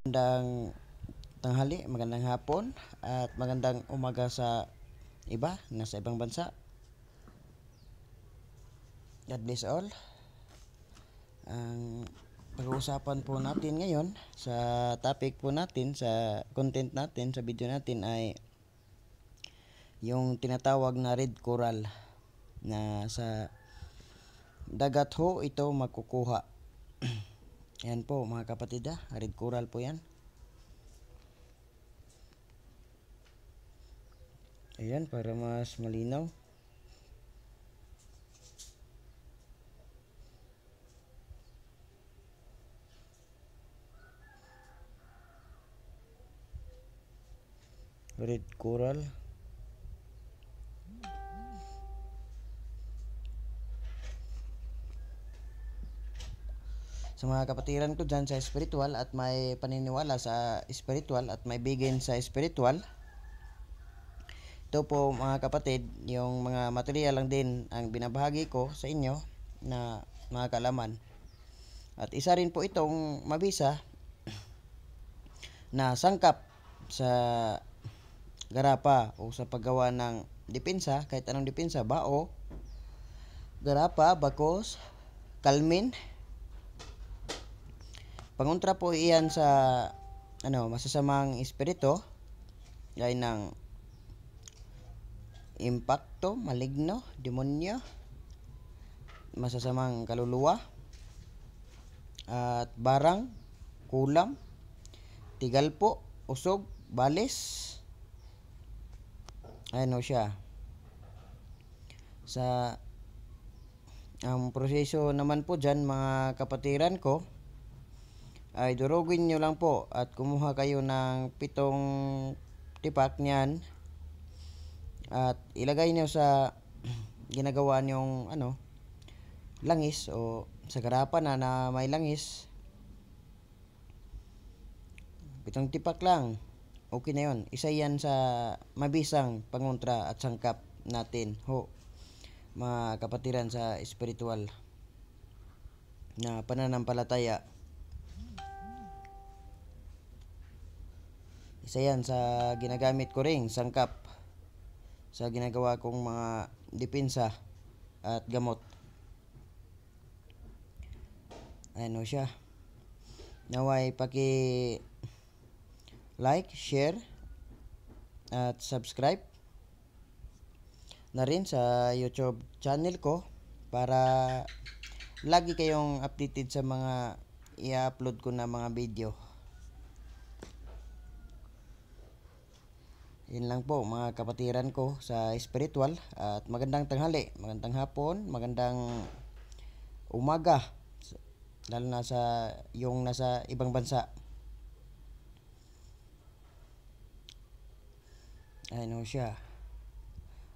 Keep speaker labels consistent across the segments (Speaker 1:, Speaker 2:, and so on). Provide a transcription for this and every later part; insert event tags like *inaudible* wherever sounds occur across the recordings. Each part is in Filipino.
Speaker 1: Magandang tanghali, magandang hapon at magandang umaga sa iba na sa ibang bansa. God bless all. Ang pag-uusapan po natin ngayon sa topic po natin, sa content natin, sa video natin ay yung tinatawag na red coral na sa dagat ho ito magkukuha. *clears throat* Yan po mga kapatid ha, ah. red coral po yan. Ayan, para mas malinaw. Red coral. sa mga kapatiran ko dyan sa spiritual at may paniniwala sa spiritual at may bigin sa spiritual. Ito po mga kapatid, yung mga material lang din ang binabahagi ko sa inyo na mga kalaman. At isa rin po itong mabisa na sangkap sa garapa o sa paggawa ng depensa, kahit anong depensa, ba o garapa, bakos, kalmin, Pangontra po iyan sa ano, masasamang espiritu gaya ng impacto, maligno, demonyo, masasamang kaluluwa, at barang, kulam, tigalpo, usog, balis. Ano siya. Sa ang proseso naman po dyan mga kapatiran ko, ay durugin nyo lang po at kumuha kayo ng pitong tipak niyan at ilagay nyo sa *clears throat* ginagawa nyong ano langis o sa garapan na, na may langis pitong tipak lang okay na yon isa yan sa mabisang pangontra at sangkap natin ho mga kapatiran sa spiritual na pananampalataya Isa yan sa ginagamit ko ring sangkap sa ginagawa kong mga dipinsa at gamot. Ano siya. Naway paki like, share at subscribe na rin sa YouTube channel ko para lagi kayong updated sa mga i-upload ko na mga video. Yan lang po mga kapatiran ko sa spiritual at magandang tanghali, magandang hapon, magandang umaga lalo na sa yung nasa ibang bansa. Ano siya.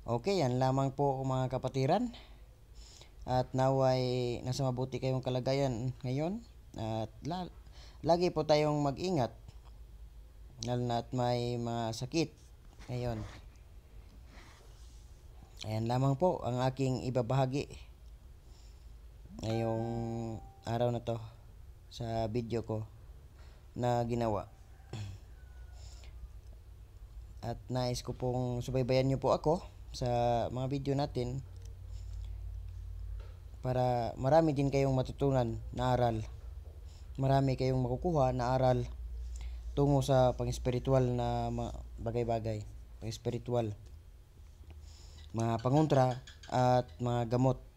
Speaker 1: Okay, yan lamang po mga kapatiran. At naway nasa mabuti kayong kalagayan ngayon. At lagi po tayong mag-ingat lalo na at may mga sakit Ayun. Ayan lamang po ang aking ibabahagi ngayong araw na to sa video ko na ginawa. *clears throat* At nais ko pong subaybayan nyo po ako sa mga video natin para marami din kayong matutunan na aral. Marami kayong makukuha na aral tungo sa pang-spiritual na bagay-bagay, pang-spiritual, mga pangontra at mga gamot